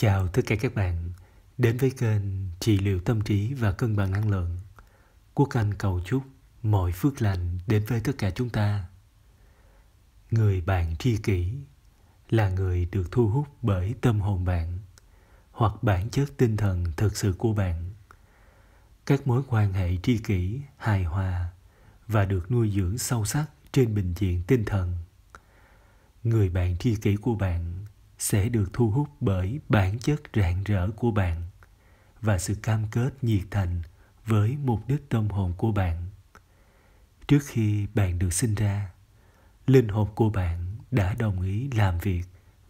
Chào tất cả các bạn Đến với kênh Trị liệu tâm trí và cân bằng năng lượng Quốc Anh cầu chúc mọi phước lành đến với tất cả chúng ta Người bạn tri kỷ là người được thu hút bởi tâm hồn bạn hoặc bản chất tinh thần thực sự của bạn các mối quan hệ tri kỷ hài hòa và được nuôi dưỡng sâu sắc trên bình diện tinh thần người bạn tri kỷ của bạn sẽ được thu hút bởi bản chất rạng rỡ của bạn và sự cam kết nhiệt thành với mục đích tâm hồn của bạn trước khi bạn được sinh ra linh hồn của bạn đã đồng ý làm việc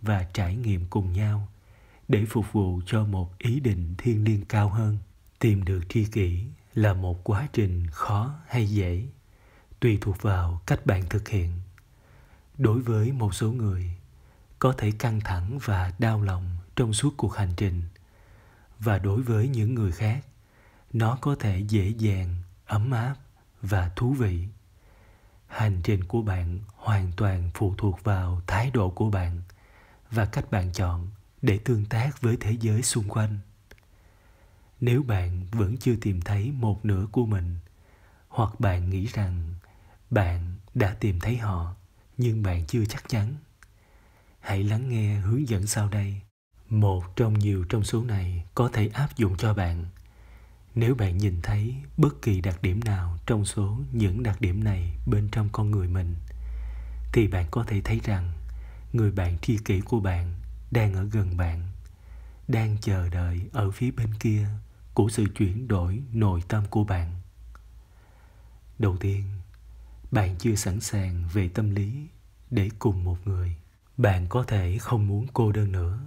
và trải nghiệm cùng nhau để phục vụ cho một ý định thiên liêng cao hơn tìm được tri kỷ là một quá trình khó hay dễ tùy thuộc vào cách bạn thực hiện đối với một số người có thể căng thẳng và đau lòng trong suốt cuộc hành trình và đối với những người khác nó có thể dễ dàng ấm áp và thú vị hành trình của bạn hoàn toàn phụ thuộc vào thái độ của bạn và cách bạn chọn để tương tác với thế giới xung quanh nếu bạn vẫn chưa tìm thấy một nửa của mình hoặc bạn nghĩ rằng bạn đã tìm thấy họ nhưng bạn chưa chắc chắn hãy lắng nghe hướng dẫn sau đây. Một trong nhiều trong số này có thể áp dụng cho bạn. Nếu bạn nhìn thấy bất kỳ đặc điểm nào trong số những đặc điểm này bên trong con người mình thì bạn có thể thấy rằng người bạn tri kỷ của bạn đang ở gần bạn, đang chờ đợi ở phía bên kia của sự chuyển đổi nội tâm của bạn. Đầu tiên, bạn chưa sẵn sàng về tâm lý để cùng một người bạn có thể không muốn cô đơn nữa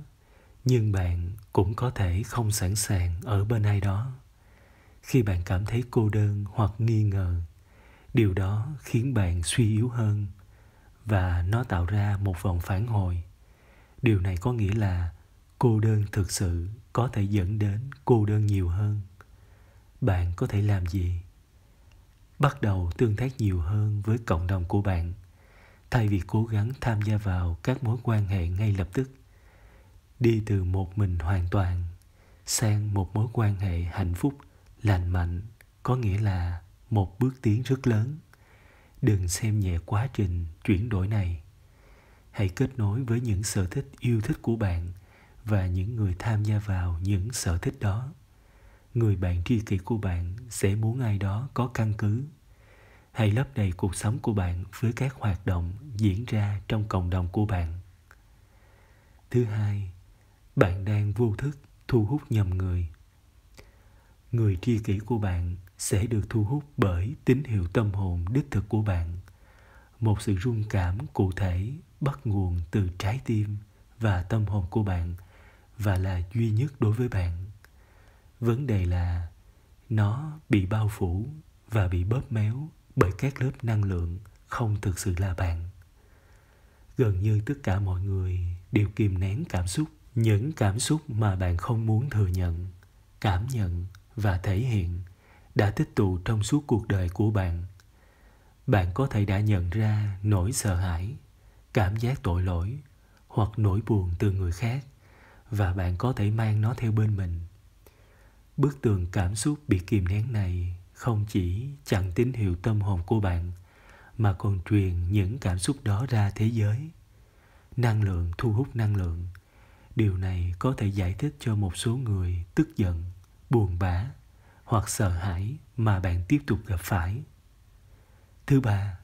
nhưng bạn cũng có thể không sẵn sàng ở bên ai đó khi bạn cảm thấy cô đơn hoặc nghi ngờ điều đó khiến bạn suy yếu hơn và nó tạo ra một vòng phản hồi điều này có nghĩa là cô đơn thực sự có thể dẫn đến cô đơn nhiều hơn bạn có thể làm gì bắt đầu tương tác nhiều hơn với cộng đồng của bạn thay vì cố gắng tham gia vào các mối quan hệ ngay lập tức đi từ một mình hoàn toàn sang một mối quan hệ hạnh phúc lành mạnh có nghĩa là một bước tiến rất lớn đừng xem nhẹ quá trình chuyển đổi này hãy kết nối với những sở thích yêu thích của bạn và những người tham gia vào những sở thích đó người bạn tri kỷ của bạn sẽ muốn ai đó có căn cứ hay lấp đầy cuộc sống của bạn với các hoạt động diễn ra trong cộng đồng của bạn thứ hai bạn đang vô thức thu hút nhầm người người tri kỷ của bạn sẽ được thu hút bởi tín hiệu tâm hồn đích thực của bạn một sự rung cảm cụ thể bắt nguồn từ trái tim và tâm hồn của bạn và là duy nhất đối với bạn vấn đề là nó bị bao phủ và bị bóp méo bởi các lớp năng lượng không thực sự là bạn gần như tất cả mọi người đều kìm nén cảm xúc những cảm xúc mà bạn không muốn thừa nhận cảm nhận và thể hiện đã tích tụ trong suốt cuộc đời của bạn bạn có thể đã nhận ra nỗi sợ hãi cảm giác tội lỗi hoặc nỗi buồn từ người khác và bạn có thể mang nó theo bên mình bức tường cảm xúc bị kìm nén này không chỉ chặn tín hiệu tâm hồn của bạn mà còn truyền những cảm xúc đó ra thế giới năng lượng thu hút năng lượng điều này có thể giải thích cho một số người tức giận buồn bã hoặc sợ hãi mà bạn tiếp tục gặp phải thứ ba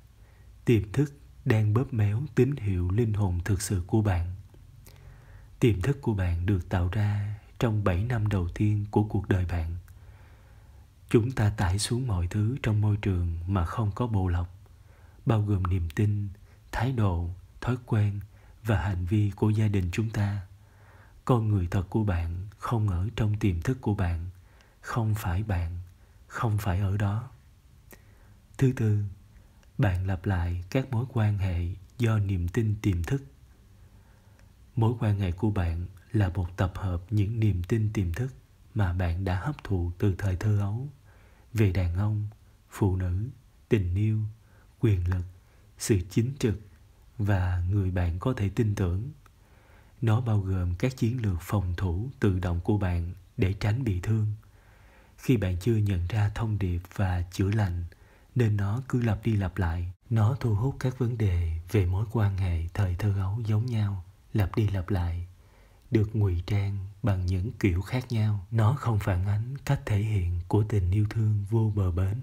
tiềm thức đang bóp méo tín hiệu linh hồn thực sự của bạn tiềm thức của bạn được tạo ra trong 7 năm đầu tiên của cuộc đời bạn – chúng ta tải xuống mọi thứ trong môi trường mà không có bộ lọc bao gồm niềm tin thái độ thói quen và hành vi của gia đình chúng ta con người thật của bạn không ở trong tiềm thức của bạn không phải bạn không phải ở đó thứ tư bạn lặp lại các mối quan hệ do niềm tin tiềm thức mối quan hệ của bạn là một tập hợp những niềm tin tiềm thức mà bạn đã hấp thụ từ thời thơ ấu về đàn ông phụ nữ tình yêu quyền lực sự chính trực và người bạn có thể tin tưởng nó bao gồm các chiến lược phòng thủ tự động của bạn để tránh bị thương khi bạn chưa nhận ra thông điệp và chữa lành nên nó cứ lặp đi lặp lại nó thu hút các vấn đề về mối quan hệ thời thơ ấu giống nhau lặp đi lặp lại được ngụy trang bằng những kiểu khác nhau nó không phản ánh cách thể hiện của tình yêu thương vô bờ bến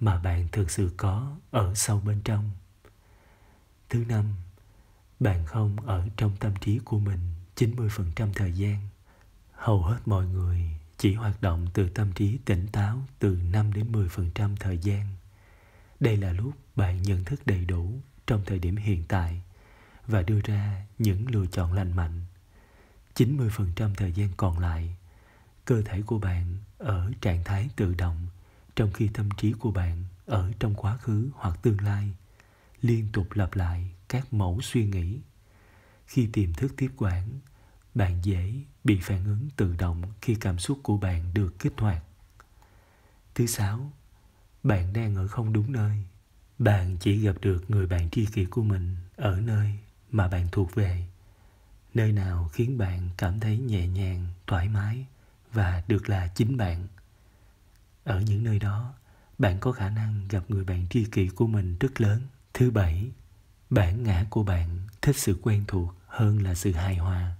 mà bạn thực sự có ở sâu bên trong thứ năm bạn không ở trong tâm trí của mình 90% thời gian hầu hết mọi người chỉ hoạt động từ tâm trí tỉnh táo từ 5 đến 10% thời gian. Đây là lúc bạn nhận thức đầy đủ trong thời điểm hiện tại và đưa ra những lựa chọn lành mạnh 90% thời gian còn lại, cơ thể của bạn ở trạng thái tự động trong khi tâm trí của bạn ở trong quá khứ hoặc tương lai liên tục lặp lại các mẫu suy nghĩ. Khi tiềm thức tiếp quản, bạn dễ bị phản ứng tự động khi cảm xúc của bạn được kích hoạt. Thứ sáu, bạn đang ở không đúng nơi. Bạn chỉ gặp được người bạn tri kỷ của mình ở nơi mà bạn thuộc về nơi nào khiến bạn cảm thấy nhẹ nhàng thoải mái và được là chính bạn ở những nơi đó bạn có khả năng gặp người bạn tri kỷ của mình rất lớn thứ bảy bản ngã của bạn thích sự quen thuộc hơn là sự hài hòa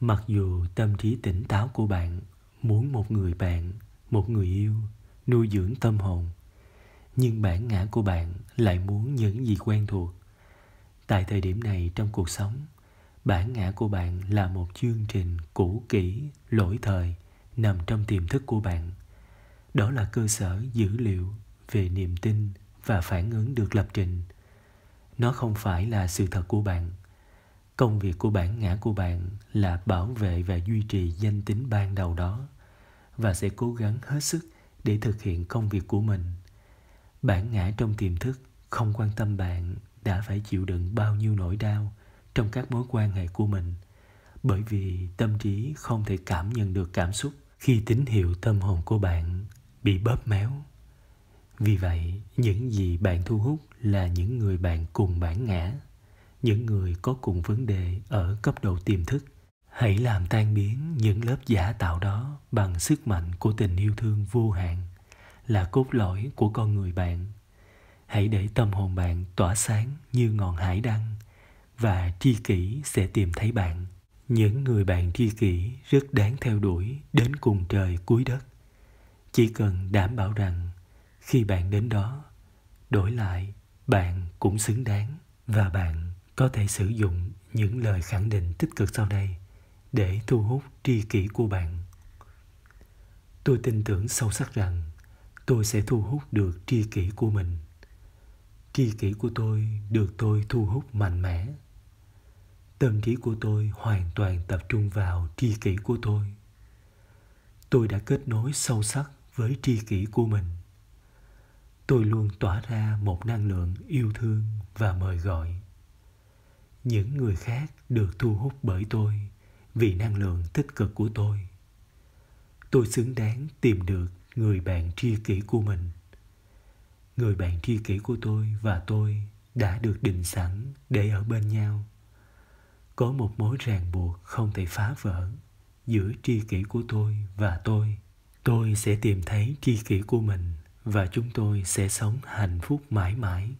mặc dù tâm trí tỉnh táo của bạn muốn một người bạn một người yêu nuôi dưỡng tâm hồn nhưng bản ngã của bạn lại muốn những gì quen thuộc tại thời điểm này trong cuộc sống bản ngã của bạn là một chương trình cũ kỹ lỗi thời nằm trong tiềm thức của bạn đó là cơ sở dữ liệu về niềm tin và phản ứng được lập trình nó không phải là sự thật của bạn công việc của bản ngã của bạn là bảo vệ và duy trì danh tính ban đầu đó và sẽ cố gắng hết sức để thực hiện công việc của mình bản ngã trong tiềm thức không quan tâm bạn đã phải chịu đựng bao nhiêu nỗi đau trong các mối quan hệ của mình bởi vì tâm trí không thể cảm nhận được cảm xúc khi tín hiệu tâm hồn của bạn bị bóp méo vì vậy những gì bạn thu hút là những người bạn cùng bản ngã những người có cùng vấn đề ở cấp độ tiềm thức hãy làm tan biến những lớp giả tạo đó bằng sức mạnh của tình yêu thương vô hạn là cốt lõi của con người bạn hãy để tâm hồn bạn tỏa sáng như ngọn hải đăng và tri kỷ sẽ tìm thấy bạn những người bạn tri kỷ rất đáng theo đuổi đến cùng trời cuối đất chỉ cần đảm bảo rằng khi bạn đến đó đổi lại bạn cũng xứng đáng và bạn có thể sử dụng những lời khẳng định tích cực sau đây để thu hút tri kỷ của bạn tôi tin tưởng sâu sắc rằng tôi sẽ thu hút được tri kỷ của mình tri kỷ của tôi được tôi thu hút mạnh mẽ tâm trí của tôi hoàn toàn tập trung vào tri kỷ của tôi tôi đã kết nối sâu sắc với tri kỷ của mình tôi luôn tỏa ra một năng lượng yêu thương và mời gọi những người khác được thu hút bởi tôi vì năng lượng tích cực của tôi tôi xứng đáng tìm được người bạn tri kỷ của mình người bạn tri kỷ của tôi và tôi đã được định sẵn để ở bên nhau có một mối ràng buộc không thể phá vỡ giữa tri kỷ của tôi và tôi tôi sẽ tìm thấy tri kỷ của mình và chúng tôi sẽ sống hạnh phúc mãi mãi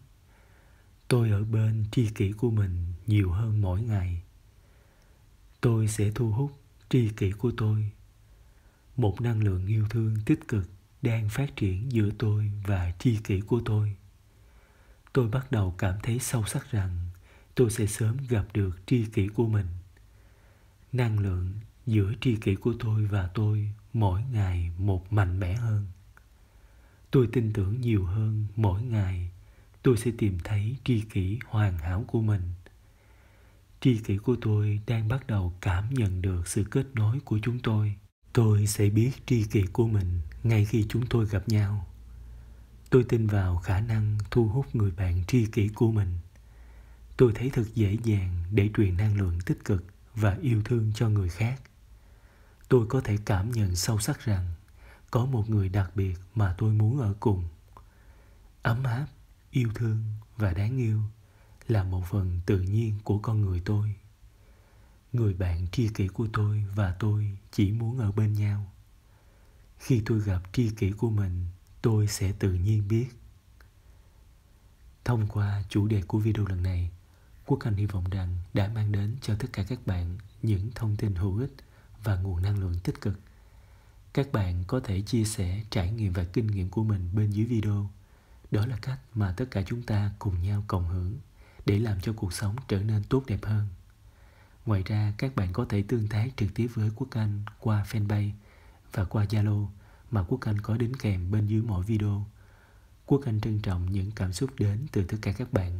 tôi ở bên tri kỷ của mình nhiều hơn mỗi ngày tôi sẽ thu hút tri kỷ của tôi một năng lượng yêu thương tích cực đang phát triển giữa tôi và tri kỷ của tôi tôi bắt đầu cảm thấy sâu sắc rằng tôi sẽ sớm gặp được tri kỷ của mình năng lượng giữa tri kỷ của tôi và tôi mỗi ngày một mạnh mẽ hơn tôi tin tưởng nhiều hơn mỗi ngày tôi sẽ tìm thấy tri kỷ hoàn hảo của mình tri kỷ của tôi đang bắt đầu cảm nhận được sự kết nối của chúng tôi tôi sẽ biết tri kỷ của mình ngay khi chúng tôi gặp nhau tôi tin vào khả năng thu hút người bạn tri kỷ của mình tôi thấy thật dễ dàng để truyền năng lượng tích cực và yêu thương cho người khác tôi có thể cảm nhận sâu sắc rằng có một người đặc biệt mà tôi muốn ở cùng ấm áp yêu thương và đáng yêu là một phần tự nhiên của con người tôi người bạn tri kỷ của tôi và tôi chỉ muốn ở bên nhau khi tôi gặp tri kỷ của mình tôi sẽ tự nhiên biết thông qua chủ đề của video lần này Quốc Anh hy vọng rằng đã mang đến cho tất cả các bạn những thông tin hữu ích và nguồn năng lượng tích cực. Các bạn có thể chia sẻ trải nghiệm và kinh nghiệm của mình bên dưới video. Đó là cách mà tất cả chúng ta cùng nhau cộng hưởng để làm cho cuộc sống trở nên tốt đẹp hơn. Ngoài ra, các bạn có thể tương tác trực tiếp với Quốc Anh qua fanpage và qua Zalo mà Quốc Anh có đính kèm bên dưới mỗi video. Quốc Anh trân trọng những cảm xúc đến từ tất cả các bạn.